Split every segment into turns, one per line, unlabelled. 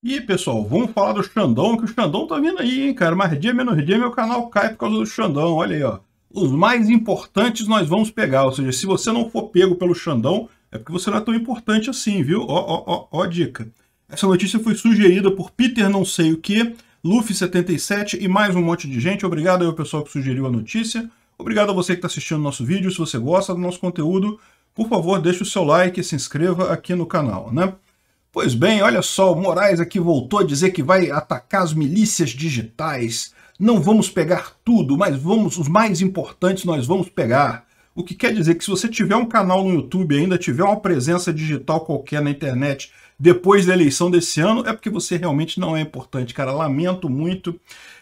E pessoal, vamos falar do Xandão, que o Xandão tá vindo aí, hein, cara. Mais dia menos dia meu canal cai por causa do Xandão, olha aí, ó. Os mais importantes nós vamos pegar, ou seja, se você não for pego pelo Xandão, é porque você não é tão importante assim, viu? Ó, ó, ó, ó dica. Essa notícia foi sugerida por Peter não sei o que, Luffy77 e mais um monte de gente. Obrigado aí ao pessoal que sugeriu a notícia. Obrigado a você que está assistindo nosso vídeo. Se você gosta do nosso conteúdo, por favor, deixe o seu like e se inscreva aqui no canal, né? Pois bem, olha só, o Moraes aqui voltou a dizer que vai atacar as milícias digitais. Não vamos pegar tudo, mas vamos os mais importantes nós vamos pegar. O que quer dizer que se você tiver um canal no YouTube e ainda tiver uma presença digital qualquer na internet depois da eleição desse ano, é porque você realmente não é importante, cara. Lamento muito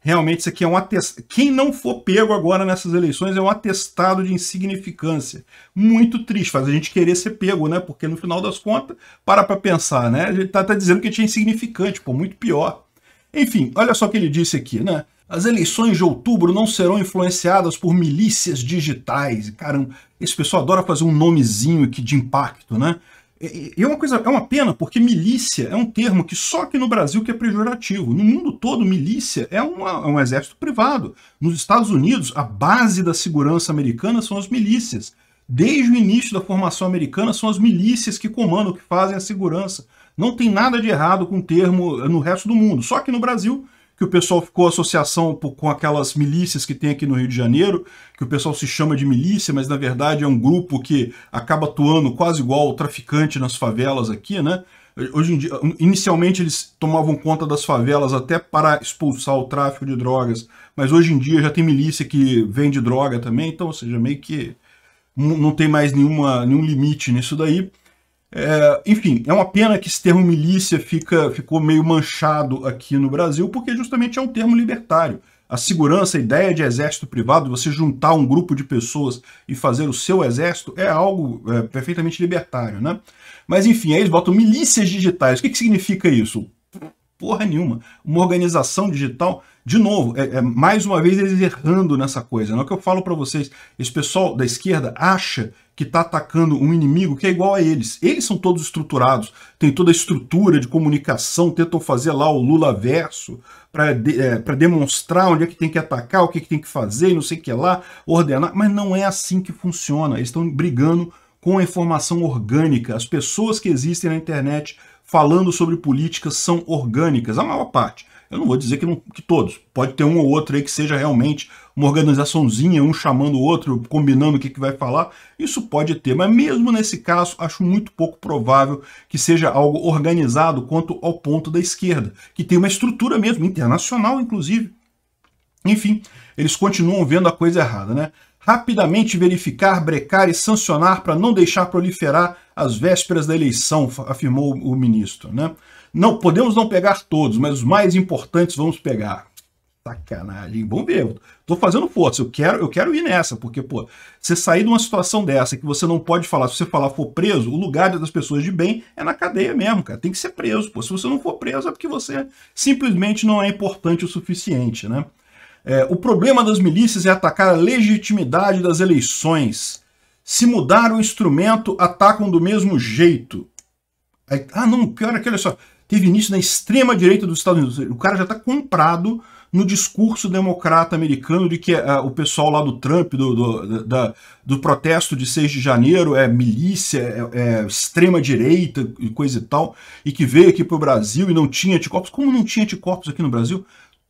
realmente isso aqui é um atestado. Quem não for pego agora nessas eleições é um atestado de insignificância. Muito triste, faz a gente querer ser pego, né? Porque no final das contas, para para pensar, né? ele tá, tá dizendo que a gente é insignificante, pô, muito pior. Enfim, olha só o que ele disse aqui, né? As eleições de outubro não serão influenciadas por milícias digitais. Caramba, esse pessoal adora fazer um nomezinho aqui de impacto, né? E, é uma coisa, é uma pena, porque milícia é um termo que só aqui no Brasil que é pejorativo. No mundo todo, milícia é, uma, é um exército privado. Nos Estados Unidos, a base da segurança americana são as milícias. Desde o início da formação americana, são as milícias que comandam, que fazem a segurança. Não tem nada de errado com o termo no resto do mundo. Só que no Brasil, que o pessoal ficou associação com aquelas milícias que tem aqui no Rio de Janeiro, que o pessoal se chama de milícia, mas na verdade é um grupo que acaba atuando quase igual o traficante nas favelas aqui, né? Hoje em dia, inicialmente eles tomavam conta das favelas até para expulsar o tráfico de drogas, mas hoje em dia já tem milícia que vende droga também, então, ou seja, meio que não tem mais nenhuma, nenhum limite nisso daí. É, enfim, é uma pena que esse termo milícia fica, ficou meio manchado aqui no Brasil, porque justamente é um termo libertário. A segurança, a ideia de exército privado, você juntar um grupo de pessoas e fazer o seu exército, é algo é, perfeitamente libertário, né? Mas enfim, aí eles botam milícias digitais. O que, que significa isso? Porra nenhuma. Uma organização digital, de novo, é, é mais uma vez eles errando nessa coisa. Não é o que eu falo para vocês. Esse pessoal da esquerda acha que está atacando um inimigo que é igual a eles. Eles são todos estruturados, tem toda a estrutura de comunicação, tentam fazer lá o Lula verso para de, é, demonstrar onde é que tem que atacar, o que, é que tem que fazer, não sei o que lá, ordenar, mas não é assim que funciona. Eles estão brigando com a informação orgânica. As pessoas que existem na internet falando sobre políticas são orgânicas, a maior parte. Eu não vou dizer que, não, que todos, pode ter um ou outro aí que seja realmente uma organizaçãozinha, um chamando o outro, combinando o que, que vai falar, isso pode ter. Mas mesmo nesse caso, acho muito pouco provável que seja algo organizado quanto ao ponto da esquerda, que tem uma estrutura mesmo, internacional inclusive. Enfim, eles continuam vendo a coisa errada, né? Rapidamente verificar, brecar e sancionar para não deixar proliferar as vésperas da eleição, afirmou o ministro, né? Não podemos não pegar todos, mas os mais importantes vamos pegar sacanagem, bom bêbado. Tô fazendo força, eu quero, eu quero ir nessa, porque, pô, você sair de uma situação dessa que você não pode falar, se você falar for preso, o lugar das pessoas de bem é na cadeia mesmo, cara. Tem que ser preso, pô. Se você não for preso é porque você simplesmente não é importante o suficiente, né? É, o problema das milícias é atacar a legitimidade das eleições. Se mudar o instrumento, atacam do mesmo jeito. Aí, ah, não, pior é que, olha só, teve início na extrema direita dos Estados Unidos. O cara já está comprado no discurso democrata americano de que uh, o pessoal lá do Trump, do, do, da, do protesto de 6 de janeiro, é milícia, é, é extrema-direita e coisa e tal, e que veio aqui para o Brasil e não tinha anticorpos. Como não tinha anticorpos aqui no Brasil?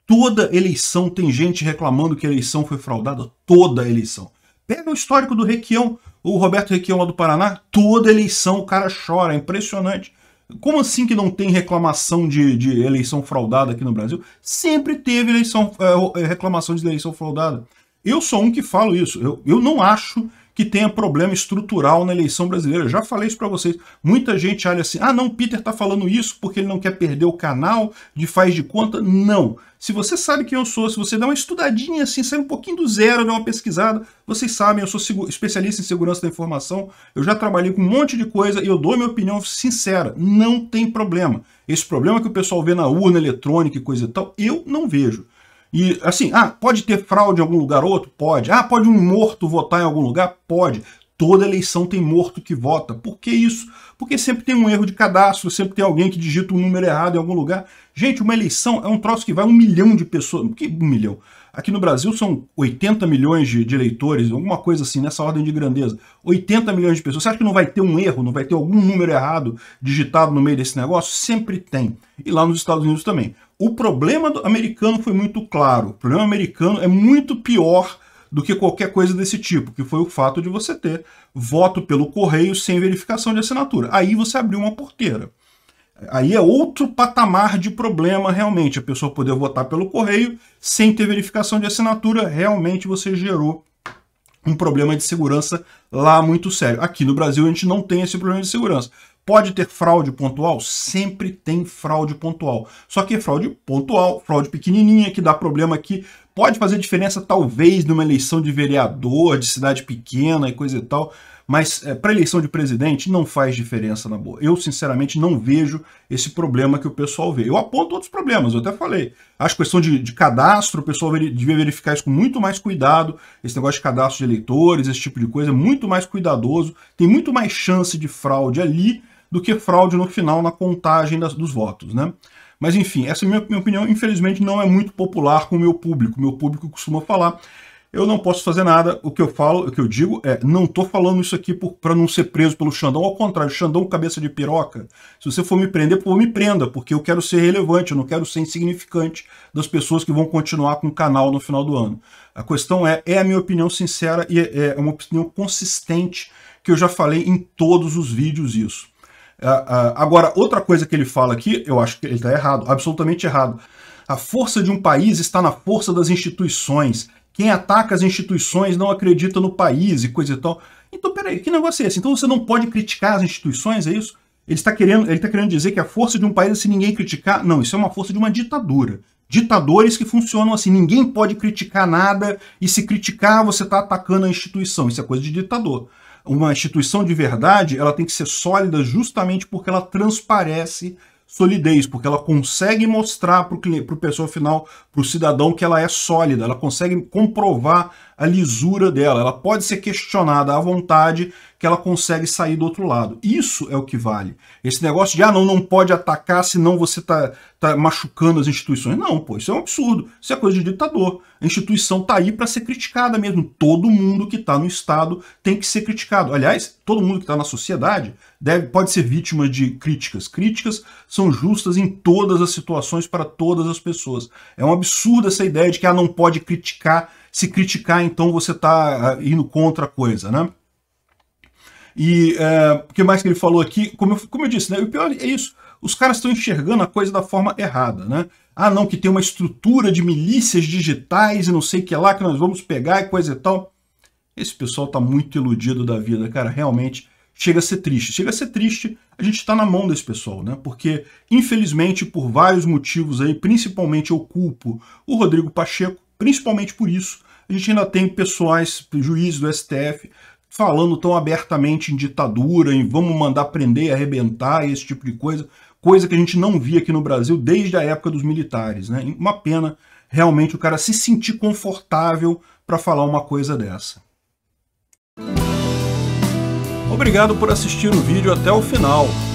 Toda eleição tem gente reclamando que a eleição foi fraudada, toda eleição. Pega o histórico do Requião, o Roberto Requião lá do Paraná, toda eleição o cara chora, é impressionante. Como assim que não tem reclamação de, de eleição fraudada aqui no Brasil? Sempre teve eleição, é, é reclamação de eleição fraudada. Eu sou um que falo isso. Eu, eu não acho que tenha problema estrutural na eleição brasileira. Eu já falei isso para vocês. Muita gente olha assim: ah, não, Peter está falando isso porque ele não quer perder o canal de faz de conta. Não. Se você sabe quem eu sou, se você dá uma estudadinha assim, sai um pouquinho do zero, dá uma pesquisada, vocês sabem, eu sou especialista em segurança da informação, eu já trabalhei com um monte de coisa e eu dou minha opinião sincera, não tem problema. Esse problema que o pessoal vê na urna eletrônica e coisa e tal, eu não vejo. E assim, ah, pode ter fraude em algum lugar outro? Pode. Ah, pode um morto votar em algum lugar? Pode. Toda eleição tem morto que vota. Por que isso? Porque sempre tem um erro de cadastro, sempre tem alguém que digita um número errado em algum lugar. Gente, uma eleição é um troço que vai um milhão de pessoas. Que um milhão? Aqui no Brasil são 80 milhões de, de eleitores, alguma coisa assim, nessa ordem de grandeza. 80 milhões de pessoas. Você acha que não vai ter um erro, não vai ter algum número errado digitado no meio desse negócio? Sempre tem. E lá nos Estados Unidos também. O problema americano foi muito claro. O problema americano é muito pior do que qualquer coisa desse tipo, que foi o fato de você ter voto pelo correio sem verificação de assinatura. Aí você abriu uma porteira. Aí é outro patamar de problema realmente. A pessoa poder votar pelo correio sem ter verificação de assinatura, realmente você gerou um problema de segurança lá muito sério. Aqui no Brasil a gente não tem esse problema de segurança. Pode ter fraude pontual? Sempre tem fraude pontual. Só que é fraude pontual, fraude pequenininha que dá problema aqui. Pode fazer diferença talvez numa eleição de vereador, de cidade pequena e coisa e tal mas é, para eleição de presidente não faz diferença na boa. Eu, sinceramente, não vejo esse problema que o pessoal vê. Eu aponto outros problemas, eu até falei. Acho questão de, de cadastro, o pessoal veri, devia verificar isso com muito mais cuidado. Esse negócio de cadastro de eleitores, esse tipo de coisa, é muito mais cuidadoso. Tem muito mais chance de fraude ali do que fraude no final na contagem das, dos votos, né? Mas enfim, essa é minha, minha opinião, infelizmente, não é muito popular com o meu público. O Meu público costuma falar eu não posso fazer nada. O que eu falo, o que eu digo é, não estou falando isso aqui para não ser preso pelo Xandão. Ao contrário, Xandão cabeça de piroca. Se você for me prender, pô, me prenda, porque eu quero ser relevante, eu não quero ser insignificante das pessoas que vão continuar com o canal no final do ano. A questão é, é a minha opinião sincera e é, é uma opinião consistente que eu já falei em todos os vídeos isso. Agora, outra coisa que ele fala aqui, eu acho que ele está errado, absolutamente errado. A força de um país está na força das instituições. Quem ataca as instituições não acredita no país e coisa e tal. Então, peraí, que negócio é esse? Então você não pode criticar as instituições, é isso? Ele está querendo, ele está querendo dizer que a força de um país é se ninguém criticar. Não, isso é uma força de uma ditadura. Ditadores que funcionam assim, ninguém pode criticar nada e se criticar você está atacando a instituição. Isso é coisa de ditador. Uma instituição de verdade, ela tem que ser sólida justamente porque ela transparece solidez, porque ela consegue mostrar para o pessoa final, para o cidadão, que ela é sólida, ela consegue comprovar a lisura dela. Ela pode ser questionada à vontade que ela consegue sair do outro lado. Isso é o que vale. Esse negócio de, ah, não, não pode atacar, senão você está tá machucando as instituições. Não, pô, isso é um absurdo. Isso é coisa de ditador. A instituição está aí para ser criticada mesmo. Todo mundo que está no Estado tem que ser criticado. Aliás, todo mundo que está na sociedade deve, pode ser vítima de críticas. Críticas são justas em todas as situações para todas as pessoas. É um absurdo essa ideia de que, ah, não pode criticar se criticar, então você está ah, indo contra a coisa, né? E é, o que mais que ele falou aqui? Como eu, como eu disse, né? O pior é isso. Os caras estão enxergando a coisa da forma errada, né? Ah, não, que tem uma estrutura de milícias digitais e não sei o que lá que nós vamos pegar e coisa e tal. Esse pessoal tá muito iludido da vida, cara. Realmente chega a ser triste. Chega a ser triste, a gente está na mão desse pessoal, né? Porque, infelizmente, por vários motivos aí, principalmente eu culpo o Rodrigo Pacheco, Principalmente por isso, a gente ainda tem pessoais, juízes do STF, falando tão abertamente em ditadura, em vamos mandar prender, arrebentar, esse tipo de coisa, coisa que a gente não via aqui no Brasil desde a época dos militares. Né? Uma pena realmente o cara se sentir confortável para falar uma coisa dessa. Obrigado por assistir o vídeo até o final.